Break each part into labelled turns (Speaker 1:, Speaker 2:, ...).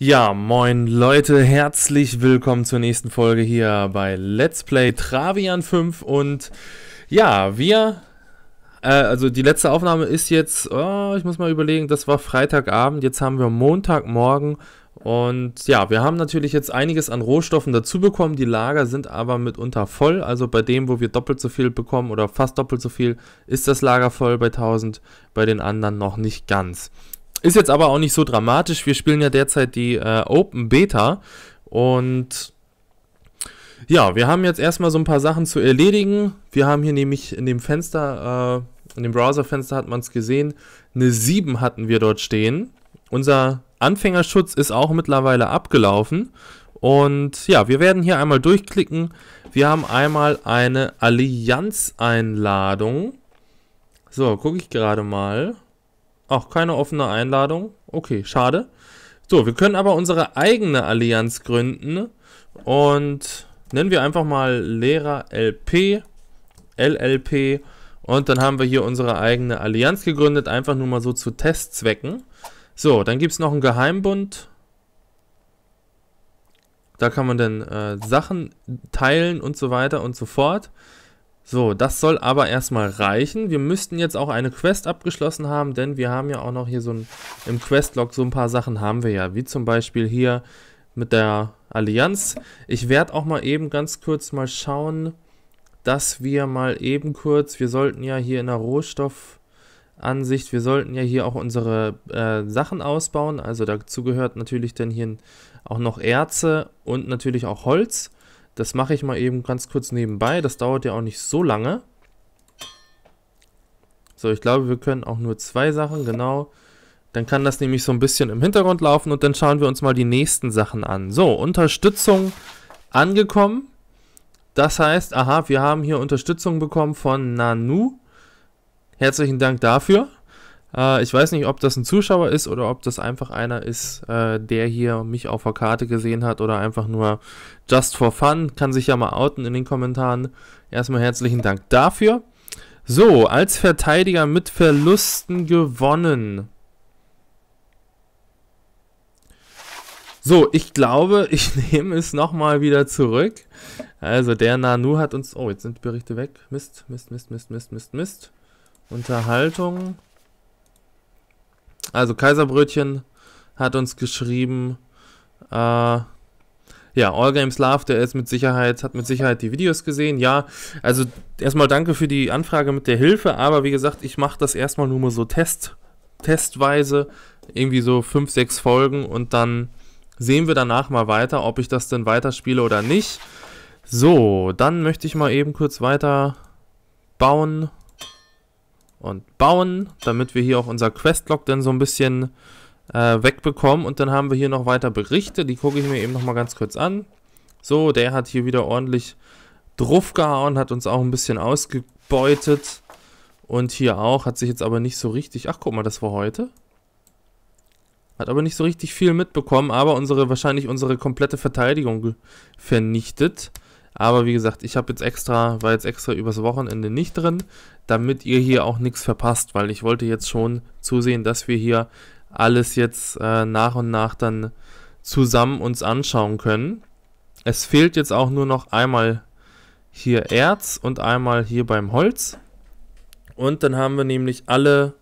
Speaker 1: Ja, moin Leute, herzlich willkommen zur nächsten Folge hier bei Let's Play Travian 5 und ja, wir, äh, also die letzte Aufnahme ist jetzt, oh, ich muss mal überlegen, das war Freitagabend, jetzt haben wir Montagmorgen und ja, wir haben natürlich jetzt einiges an Rohstoffen dazu bekommen, die Lager sind aber mitunter voll, also bei dem, wo wir doppelt so viel bekommen oder fast doppelt so viel, ist das Lager voll bei 1000, bei den anderen noch nicht ganz. Ist jetzt aber auch nicht so dramatisch. Wir spielen ja derzeit die äh, Open Beta und ja, wir haben jetzt erstmal so ein paar Sachen zu erledigen. Wir haben hier nämlich in dem Fenster, äh, in dem Browserfenster hat man es gesehen, eine 7 hatten wir dort stehen. Unser Anfängerschutz ist auch mittlerweile abgelaufen. Und ja, wir werden hier einmal durchklicken. Wir haben einmal eine Allianz-Einladung. So, gucke ich gerade mal. Auch keine offene Einladung. Okay, schade. So, wir können aber unsere eigene Allianz gründen und nennen wir einfach mal Lehrer LP, LLP und dann haben wir hier unsere eigene Allianz gegründet, einfach nur mal so zu Testzwecken. So, dann gibt es noch einen Geheimbund. Da kann man dann äh, Sachen teilen und so weiter und so fort. So, das soll aber erstmal reichen. Wir müssten jetzt auch eine Quest abgeschlossen haben, denn wir haben ja auch noch hier so ein, im Questlog so ein paar Sachen haben wir ja, wie zum Beispiel hier mit der Allianz. Ich werde auch mal eben ganz kurz mal schauen, dass wir mal eben kurz, wir sollten ja hier in der Rohstoffansicht, wir sollten ja hier auch unsere äh, Sachen ausbauen. Also dazu gehört natürlich dann hier auch noch Erze und natürlich auch Holz. Das mache ich mal eben ganz kurz nebenbei. Das dauert ja auch nicht so lange. So, ich glaube, wir können auch nur zwei Sachen, genau. Dann kann das nämlich so ein bisschen im Hintergrund laufen und dann schauen wir uns mal die nächsten Sachen an. So, Unterstützung angekommen. Das heißt, aha, wir haben hier Unterstützung bekommen von Nanu. Herzlichen Dank dafür. Äh, ich weiß nicht, ob das ein Zuschauer ist oder ob das einfach einer ist, äh, der hier mich auf der Karte gesehen hat oder einfach nur just for fun. Kann sich ja mal outen in den Kommentaren. Erstmal herzlichen Dank dafür. So, als Verteidiger mit Verlusten gewonnen. So, ich glaube, ich nehme es nochmal wieder zurück. Also, der Nanu hat uns... Oh, jetzt sind die Berichte weg. Mist, Mist, Mist, Mist, Mist, Mist, Mist. Unterhaltung. Also Kaiserbrötchen hat uns geschrieben, äh, ja, All Games Love, der ist mit Sicherheit, hat mit Sicherheit die Videos gesehen. Ja, also erstmal danke für die Anfrage mit der Hilfe, aber wie gesagt, ich mache das erstmal nur mal so test, testweise, irgendwie so fünf, sechs Folgen und dann sehen wir danach mal weiter, ob ich das denn weiterspiele oder nicht. So, dann möchte ich mal eben kurz weiter bauen und bauen, damit wir hier auch unser Questlog dann so ein bisschen äh, wegbekommen. Und dann haben wir hier noch weiter Berichte, die gucke ich mir eben nochmal ganz kurz an. So, der hat hier wieder ordentlich drauf gehauen, hat uns auch ein bisschen ausgebeutet. Und hier auch, hat sich jetzt aber nicht so richtig... Ach, guck mal, das war heute. Hat aber nicht so richtig viel mitbekommen, aber unsere wahrscheinlich unsere komplette Verteidigung vernichtet. Aber wie gesagt, ich habe jetzt extra, war jetzt extra übers Wochenende nicht drin, damit ihr hier auch nichts verpasst, weil ich wollte jetzt schon zusehen, dass wir hier alles jetzt äh, nach und nach dann zusammen uns anschauen können. Es fehlt jetzt auch nur noch einmal hier Erz und einmal hier beim Holz. Und dann haben wir nämlich alle,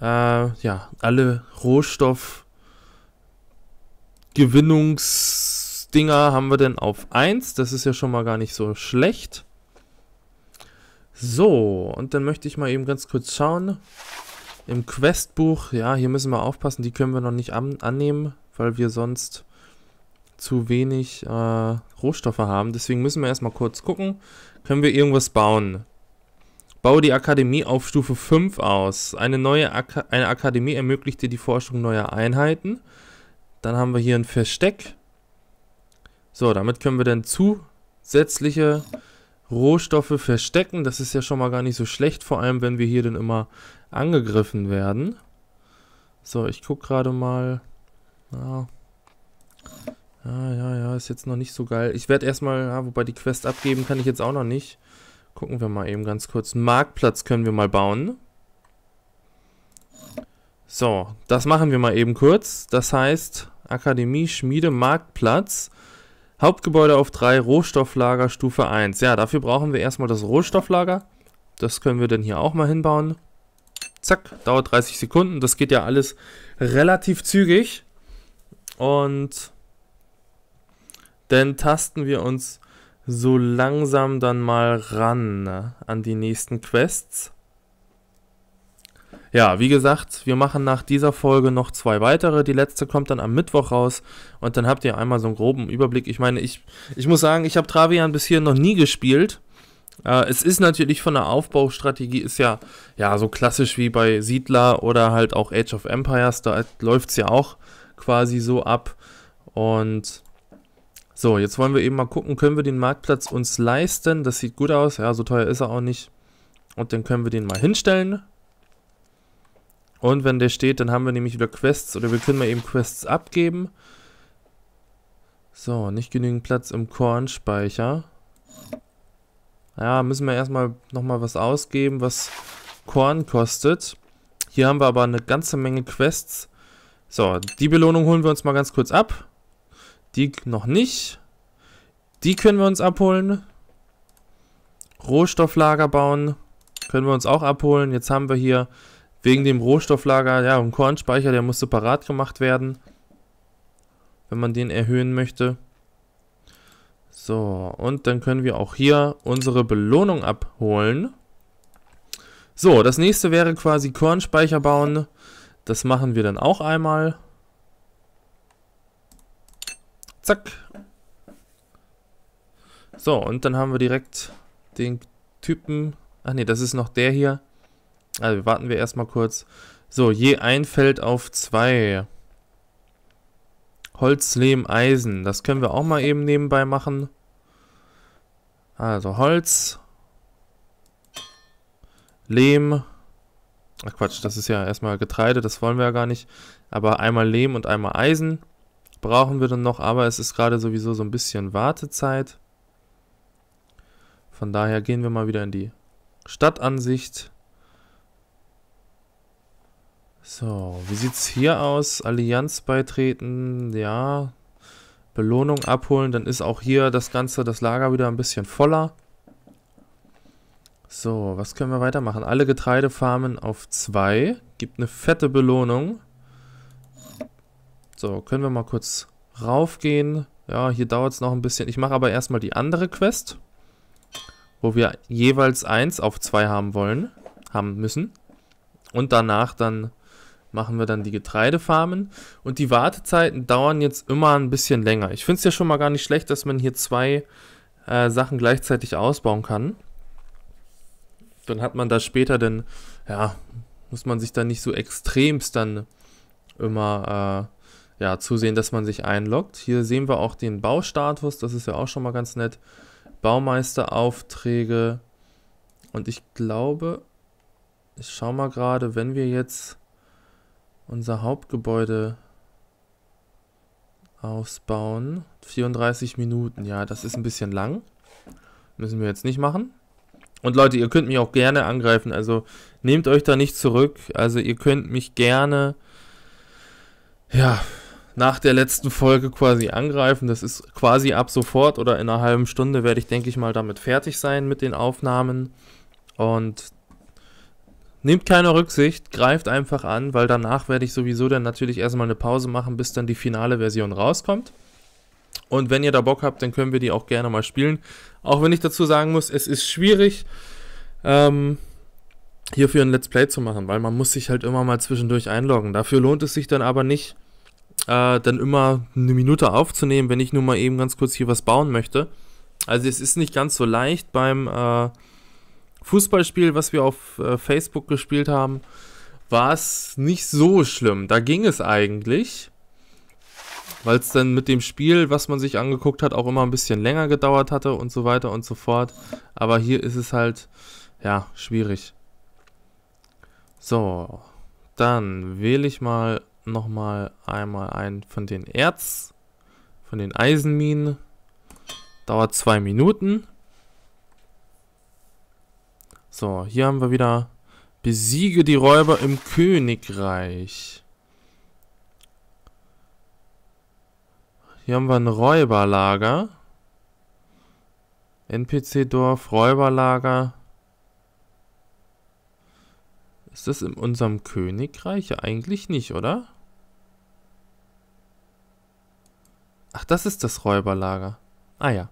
Speaker 1: äh, ja, alle Rohstoffgewinnungs... Dinger haben wir denn auf 1. Das ist ja schon mal gar nicht so schlecht. So, und dann möchte ich mal eben ganz kurz schauen. Im Questbuch, ja, hier müssen wir aufpassen, die können wir noch nicht an annehmen, weil wir sonst zu wenig äh, Rohstoffe haben. Deswegen müssen wir erstmal kurz gucken, können wir irgendwas bauen. Baue die Akademie auf Stufe 5 aus. Eine neue Ak eine Akademie ermöglicht dir die Forschung neuer Einheiten. Dann haben wir hier ein Versteck. So, damit können wir dann zusätzliche Rohstoffe verstecken. Das ist ja schon mal gar nicht so schlecht, vor allem wenn wir hier dann immer angegriffen werden. So, ich gucke gerade mal. Ja. ja, ja, ja, ist jetzt noch nicht so geil. Ich werde erstmal, ja, wobei die Quest abgeben kann ich jetzt auch noch nicht. Gucken wir mal eben ganz kurz. Einen Marktplatz können wir mal bauen. So, das machen wir mal eben kurz. Das heißt, Akademie, Schmiede, Marktplatz. Hauptgebäude auf 3, Rohstofflager Stufe 1. Ja, dafür brauchen wir erstmal das Rohstofflager. Das können wir dann hier auch mal hinbauen. Zack, dauert 30 Sekunden. Das geht ja alles relativ zügig. Und dann tasten wir uns so langsam dann mal ran ne, an die nächsten Quests. Ja, wie gesagt, wir machen nach dieser Folge noch zwei weitere. Die letzte kommt dann am Mittwoch raus und dann habt ihr einmal so einen groben Überblick. Ich meine, ich, ich muss sagen, ich habe Travian bisher noch nie gespielt. Äh, es ist natürlich von der Aufbaustrategie, ist ja, ja so klassisch wie bei Siedler oder halt auch Age of Empires. Da läuft es ja auch quasi so ab. Und so, jetzt wollen wir eben mal gucken, können wir den Marktplatz uns leisten? Das sieht gut aus. Ja, so teuer ist er auch nicht. Und dann können wir den mal hinstellen. Und wenn der steht, dann haben wir nämlich wieder Quests oder wir können mal eben Quests abgeben. So, nicht genügend Platz im Kornspeicher. Ja, müssen wir erstmal nochmal was ausgeben, was Korn kostet. Hier haben wir aber eine ganze Menge Quests. So, die Belohnung holen wir uns mal ganz kurz ab. Die noch nicht. Die können wir uns abholen. Rohstofflager bauen können wir uns auch abholen. Jetzt haben wir hier Wegen dem Rohstofflager, ja, und Kornspeicher, der muss separat gemacht werden. Wenn man den erhöhen möchte. So, und dann können wir auch hier unsere Belohnung abholen. So, das nächste wäre quasi Kornspeicher bauen. Das machen wir dann auch einmal. Zack. So, und dann haben wir direkt den Typen. Ach nee, das ist noch der hier. Also warten wir erstmal kurz. So, je ein Feld auf zwei. Holz, Lehm, Eisen. Das können wir auch mal eben nebenbei machen. Also Holz. Lehm. Ach Quatsch, das ist ja erstmal Getreide, das wollen wir ja gar nicht. Aber einmal Lehm und einmal Eisen brauchen wir dann noch, aber es ist gerade sowieso so ein bisschen Wartezeit. Von daher gehen wir mal wieder in die Stadtansicht. So, wie sieht's hier aus? Allianz beitreten, ja. Belohnung abholen, dann ist auch hier das Ganze, das Lager wieder ein bisschen voller. So, was können wir weitermachen? Alle Getreidefarmen auf 2. Gibt eine fette Belohnung. So, können wir mal kurz raufgehen. Ja, hier dauert es noch ein bisschen. Ich mache aber erstmal die andere Quest, wo wir jeweils 1 auf 2 haben wollen, haben müssen. Und danach dann machen wir dann die Getreidefarmen. Und die Wartezeiten dauern jetzt immer ein bisschen länger. Ich finde es ja schon mal gar nicht schlecht, dass man hier zwei äh, Sachen gleichzeitig ausbauen kann. Dann hat man da später dann, ja, muss man sich dann nicht so extremst dann immer äh, ja, zusehen, dass man sich einloggt. Hier sehen wir auch den Baustatus, das ist ja auch schon mal ganz nett. Baumeisteraufträge. und ich glaube, ich schaue mal gerade, wenn wir jetzt unser Hauptgebäude ausbauen. 34 Minuten, ja, das ist ein bisschen lang. Müssen wir jetzt nicht machen. Und Leute, ihr könnt mich auch gerne angreifen. Also nehmt euch da nicht zurück. Also ihr könnt mich gerne, ja, nach der letzten Folge quasi angreifen. Das ist quasi ab sofort oder in einer halben Stunde werde ich, denke ich mal, damit fertig sein mit den Aufnahmen. Und Nehmt keine Rücksicht, greift einfach an, weil danach werde ich sowieso dann natürlich erstmal eine Pause machen, bis dann die finale Version rauskommt. Und wenn ihr da Bock habt, dann können wir die auch gerne mal spielen. Auch wenn ich dazu sagen muss, es ist schwierig, ähm, hierfür ein Let's Play zu machen, weil man muss sich halt immer mal zwischendurch einloggen. Dafür lohnt es sich dann aber nicht, äh, dann immer eine Minute aufzunehmen, wenn ich nur mal eben ganz kurz hier was bauen möchte. Also es ist nicht ganz so leicht beim... Äh, Fußballspiel, was wir auf äh, Facebook gespielt haben, war es nicht so schlimm. Da ging es eigentlich, weil es dann mit dem Spiel, was man sich angeguckt hat, auch immer ein bisschen länger gedauert hatte und so weiter und so fort. Aber hier ist es halt, ja, schwierig. So, dann wähle ich mal nochmal einmal einen von den Erz, von den Eisenminen. Dauert zwei Minuten. So, hier haben wir wieder Besiege die Räuber im Königreich. Hier haben wir ein Räuberlager. NPC-Dorf, Räuberlager. Ist das in unserem Königreich? Ja, eigentlich nicht, oder? Ach, das ist das Räuberlager. Ah ja.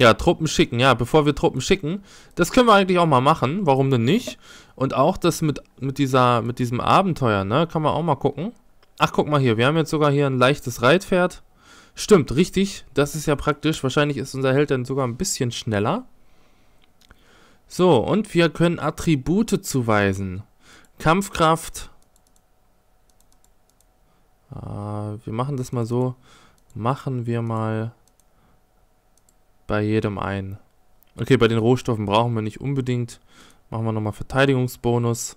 Speaker 1: Ja, Truppen schicken. Ja, bevor wir Truppen schicken, das können wir eigentlich auch mal machen. Warum denn nicht? Und auch das mit, mit, dieser, mit diesem Abenteuer, ne? Kann man auch mal gucken. Ach, guck mal hier. Wir haben jetzt sogar hier ein leichtes Reitpferd. Stimmt, richtig. Das ist ja praktisch. Wahrscheinlich ist unser Held dann sogar ein bisschen schneller. So, und wir können Attribute zuweisen. Kampfkraft. Äh, wir machen das mal so. Machen wir mal bei jedem ein. Okay, bei den Rohstoffen brauchen wir nicht unbedingt. Machen wir nochmal Verteidigungsbonus.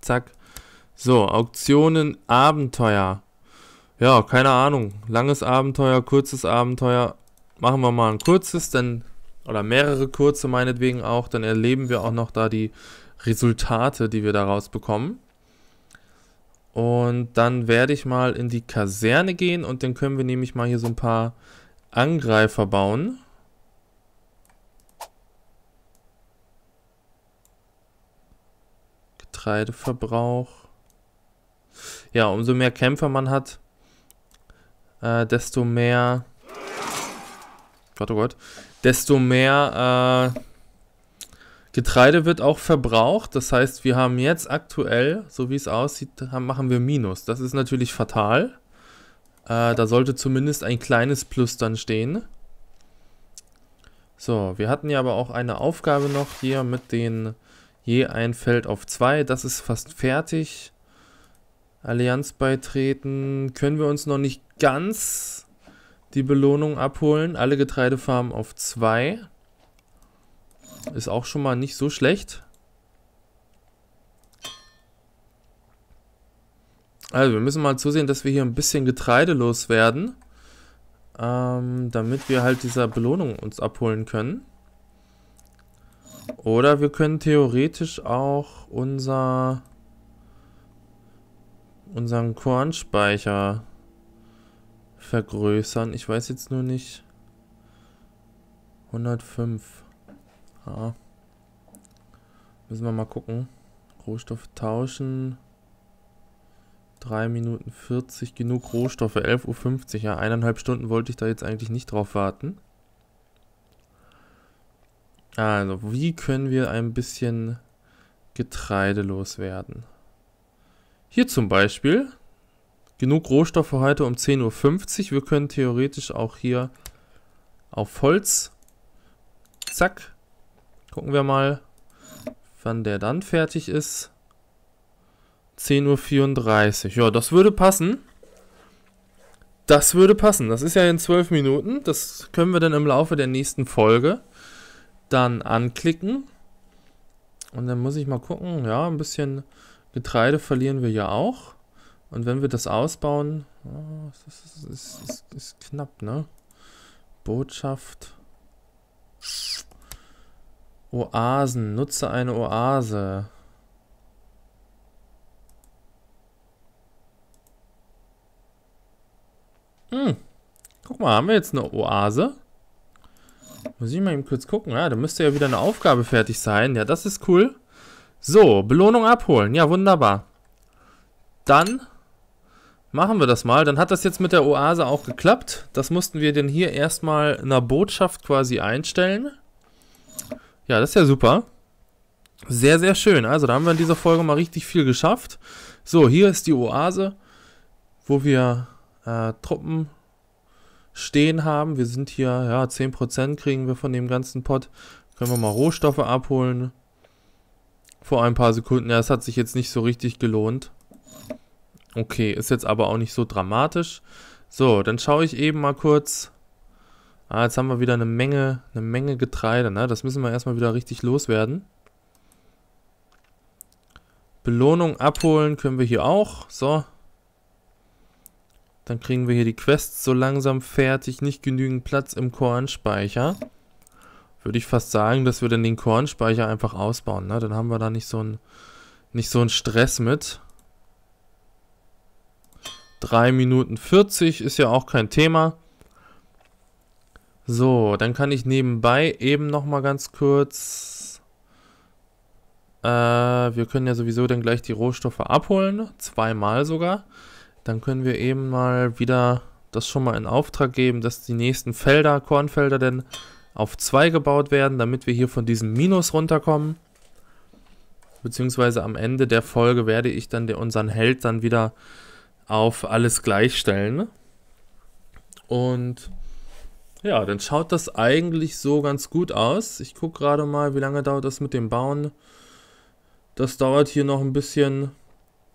Speaker 1: Zack. So, Auktionen, Abenteuer. Ja, keine Ahnung. Langes Abenteuer, kurzes Abenteuer. Machen wir mal ein kurzes, dann oder mehrere kurze meinetwegen auch. Dann erleben wir auch noch da die Resultate, die wir daraus bekommen. Und dann werde ich mal in die Kaserne gehen und dann können wir nämlich mal hier so ein paar Angreifer bauen. Getreideverbrauch. Ja, umso mehr Kämpfer man hat, äh, desto mehr... Gott, oh Gott. Desto mehr äh, Getreide wird auch verbraucht. Das heißt, wir haben jetzt aktuell, so wie es aussieht, haben, machen wir Minus. Das ist natürlich fatal. Äh, da sollte zumindest ein kleines Plus dann stehen. So, wir hatten ja aber auch eine Aufgabe noch hier mit den je ein Feld auf 2. Das ist fast fertig. Allianz beitreten. Können wir uns noch nicht ganz die Belohnung abholen. Alle Getreidefarmen auf 2. Ist auch schon mal nicht so schlecht. Also wir müssen mal zusehen, dass wir hier ein bisschen Getreide loswerden. Ähm, damit wir halt dieser Belohnung uns abholen können. Oder wir können theoretisch auch unser unseren Kornspeicher vergrößern. Ich weiß jetzt nur nicht. 105. Ja. Müssen wir mal gucken. Rohstoffe tauschen. 3 Minuten 40, genug Rohstoffe, 11.50 Uhr. Ja, eineinhalb Stunden wollte ich da jetzt eigentlich nicht drauf warten. Also, wie können wir ein bisschen Getreide loswerden? Hier zum Beispiel. Genug Rohstoffe heute um 10.50 Uhr. Wir können theoretisch auch hier auf Holz. Zack. Gucken wir mal, wann der dann fertig ist. 10.34 Uhr. Ja, das würde passen. Das würde passen. Das ist ja in 12 Minuten. Das können wir dann im Laufe der nächsten Folge dann anklicken. Und dann muss ich mal gucken. Ja, ein bisschen Getreide verlieren wir ja auch. Und wenn wir das ausbauen, oh, das ist, ist, ist, ist knapp, ne? Botschaft. Oasen. Nutze eine Oase. Hm. Guck mal, haben wir jetzt eine Oase? Muss ich mal eben kurz gucken. Ja, da müsste ja wieder eine Aufgabe fertig sein. Ja, das ist cool. So, Belohnung abholen. Ja, wunderbar. Dann machen wir das mal. Dann hat das jetzt mit der Oase auch geklappt. Das mussten wir denn hier erstmal in einer Botschaft quasi einstellen. Ja, das ist ja super. Sehr, sehr schön. Also, da haben wir in dieser Folge mal richtig viel geschafft. So, hier ist die Oase, wo wir äh, Truppen stehen haben. Wir sind hier, ja, 10% kriegen wir von dem ganzen Pot. Können wir mal Rohstoffe abholen. Vor ein paar Sekunden. Ja, es hat sich jetzt nicht so richtig gelohnt. Okay, ist jetzt aber auch nicht so dramatisch. So, dann schaue ich eben mal kurz. Ah, jetzt haben wir wieder eine Menge, eine Menge Getreide. Ne? Das müssen wir erstmal wieder richtig loswerden. Belohnung abholen können wir hier auch. So, dann kriegen wir hier die Quests so langsam fertig. Nicht genügend Platz im Kornspeicher. Würde ich fast sagen, dass wir dann den Kornspeicher einfach ausbauen. Ne? Dann haben wir da nicht so einen so Stress mit. 3 Minuten 40 ist ja auch kein Thema. So, dann kann ich nebenbei eben nochmal ganz kurz... Äh, wir können ja sowieso dann gleich die Rohstoffe abholen. Zweimal sogar dann können wir eben mal wieder das schon mal in Auftrag geben, dass die nächsten Felder, Kornfelder denn auf 2 gebaut werden, damit wir hier von diesem Minus runterkommen. Beziehungsweise am Ende der Folge werde ich dann unseren Held dann wieder auf alles gleichstellen. Und ja, dann schaut das eigentlich so ganz gut aus. Ich gucke gerade mal, wie lange dauert das mit dem Bauen. Das dauert hier noch ein bisschen.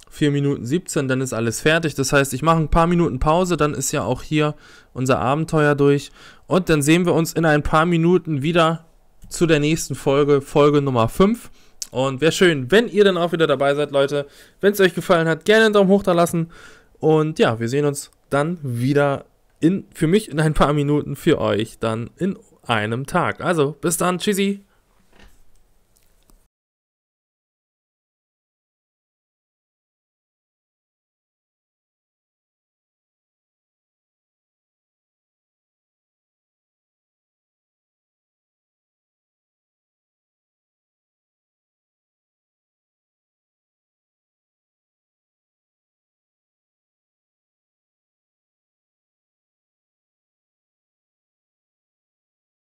Speaker 1: 4 Minuten 17, dann ist alles fertig. Das heißt, ich mache ein paar Minuten Pause, dann ist ja auch hier unser Abenteuer durch. Und dann sehen wir uns in ein paar Minuten wieder zu der nächsten Folge, Folge Nummer 5. Und wäre schön, wenn ihr dann auch wieder dabei seid, Leute. Wenn es euch gefallen hat, gerne einen Daumen hoch da lassen. Und ja, wir sehen uns dann wieder in, für mich in ein paar Minuten, für euch dann in einem Tag. Also, bis dann, tschüssi.